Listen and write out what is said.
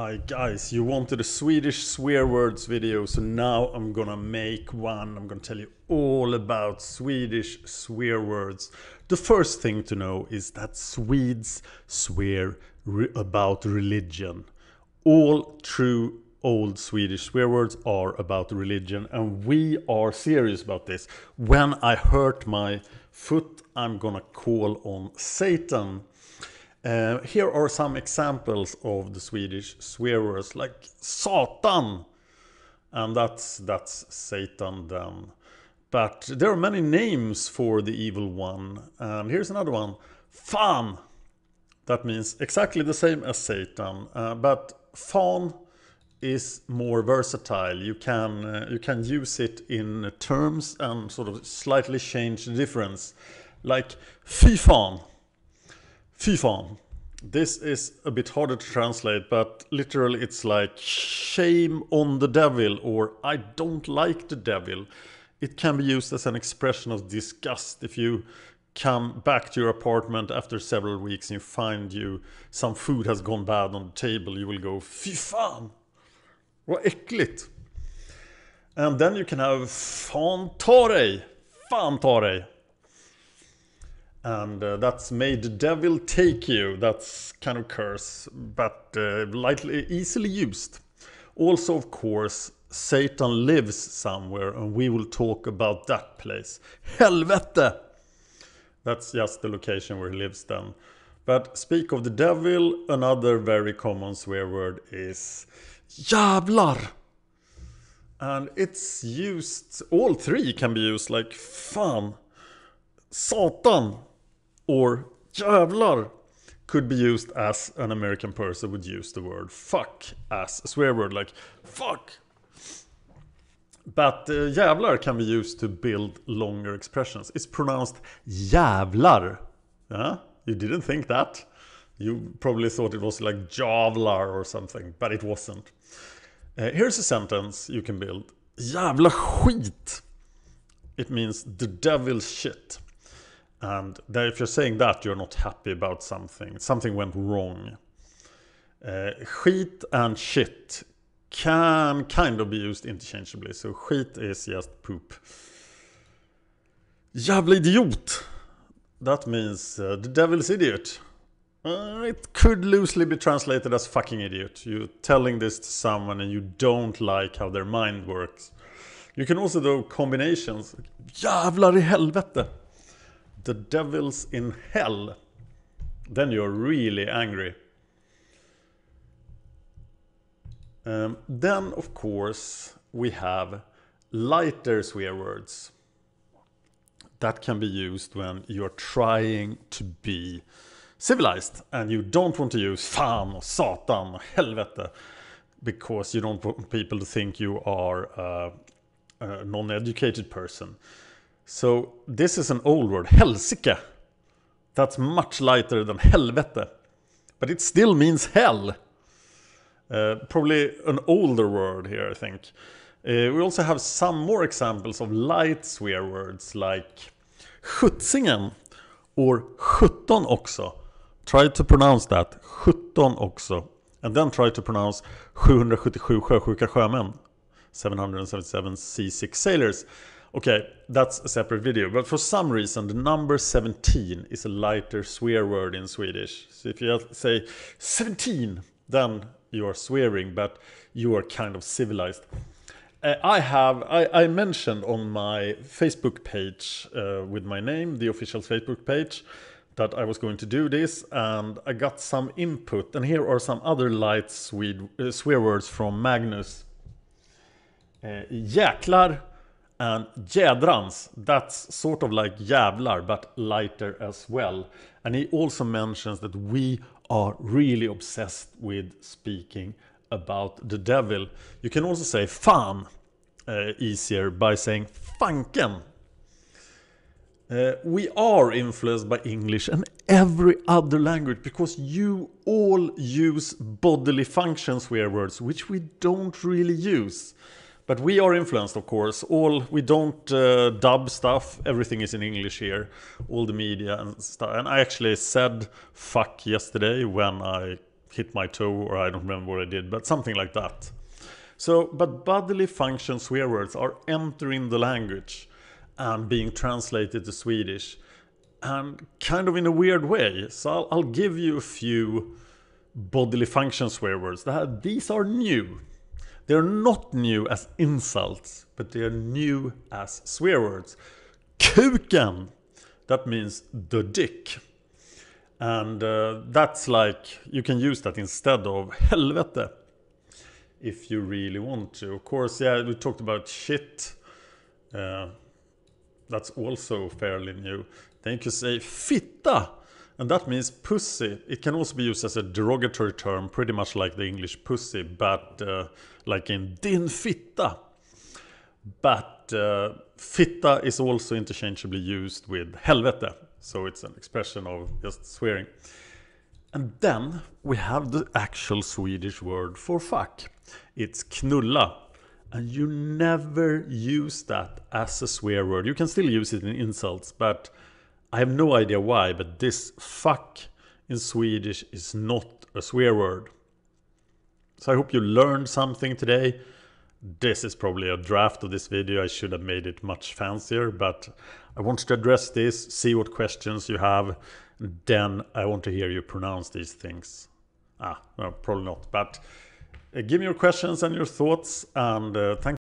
Hi guys, you wanted a Swedish swear words video, so now I'm gonna make one. I'm gonna tell you all about Swedish swear words. The first thing to know is that Swedes swear re about religion. All true old Swedish swear words are about religion and we are serious about this. When I hurt my foot, I'm gonna call on Satan. Uh, here are some examples of the Swedish swearers, like Satan, and that's that's Satan then. But there are many names for the evil one, and here's another one, Fan. That means exactly the same as Satan, uh, but Fan is more versatile. You can uh, you can use it in terms and sort of slightly change the difference, like Fy fan FIFA. This is a bit harder to translate, but literally it's like shame on the devil or I don't like the devil. It can be used as an expression of disgust if you come back to your apartment after several weeks and you find you some food has gone bad on the table, you will go fifa. What Vad äckligt! And then you can have fan ta dig! Fan ta dig! and uh, that's made the devil take you. That's kind of curse, but uh, lightly, easily used. Also, of course, Satan lives somewhere, and we will talk about that place. Helvete! That's just the location where he lives then. But speak of the devil, another very common swear word is Jävlar! And it's used, all three can be used like fan, Satan, or jävlar could be used as an American person would use the word fuck as a swear word, like fuck. But uh, jävlar can be used to build longer expressions. It's pronounced jävlar. Yeah, You didn't think that? You probably thought it was like javlar or something, but it wasn't. Uh, here's a sentence you can build. Jävla skit! It means the devil shit. And there, if you're saying that, you're not happy about something. Something went wrong. Uh, skit and shit can kind of be used interchangeably. So skit is just poop. Jävla idiot! That means uh, the devil's idiot. Uh, it could loosely be translated as fucking idiot. You're telling this to someone and you don't like how their mind works. You can also do combinations. Jävlar i helvete! the devils in hell, then you're really angry. Um, then, of course, we have lighter swear words that can be used when you're trying to be civilized and you don't want to use fan or satan or helvete because you don't want people to think you are a, uh, a uh, non-educated person. So this is an old word, helsike. That's much lighter than helvete. But it still means hell. Uh, probably an older word here, I think. Uh, we also have some more examples of light swear words like skjutsingen or sjutton också. Try to pronounce that, sjutton också. And then try to pronounce 777 sjösjuka sjömän, 777 c sailors. Okay, that's a separate video. But for some reason, the number 17 is a lighter swear word in Swedish. So if you say 17, then you are swearing, but you are kind of civilized. Uh, I have, I, I, mentioned on my Facebook page uh, with my name, the official Facebook page, that I was going to do this and I got some input. And here are some other light Swede, uh, swear words from Magnus. Uh, jäklar and jädrans, that's sort of like jävlar but lighter as well. And he also mentions that we are really obsessed with speaking about the devil. You can also say fan uh, easier by saying fanken. Uh, we are influenced by English and every other language because you all use bodily functions where words which we don't really use. But we are influenced, of course. All we don't uh, dub stuff. Everything is in English here. All the media and stuff. And I actually said "fuck" yesterday when I hit my toe, or I don't remember what I did, but something like that. So, but bodily function swear words are entering the language and being translated to Swedish, and kind of in a weird way. So I'll, I'll give you a few bodily function swear words. That, these are new. They're not new as insults, but they're new as swear words. Kuken! That means the dick. And uh, that's like, you can use that instead of helvete if you really want to. Of course, yeah, we talked about shit. Uh, that's also fairly new. Then you could say fitta and that means pussy. It can also be used as a derogatory term, pretty much like the English pussy, but uh, like in din fitta. But uh, fitta is also interchangeably used with helvete. So it's an expression of just swearing. And then we have the actual Swedish word for fuck. It's knulla. And you never use that as a swear word. You can still use it in insults, but I have no idea why, but this fuck in Swedish is not a swear word. So I hope you learned something today. This is probably a draft of this video. I should have made it much fancier, but I want to address this, see what questions you have, then I want to hear you pronounce these things. Ah, no, probably not, but uh, give me your questions and your thoughts, and uh, thanks.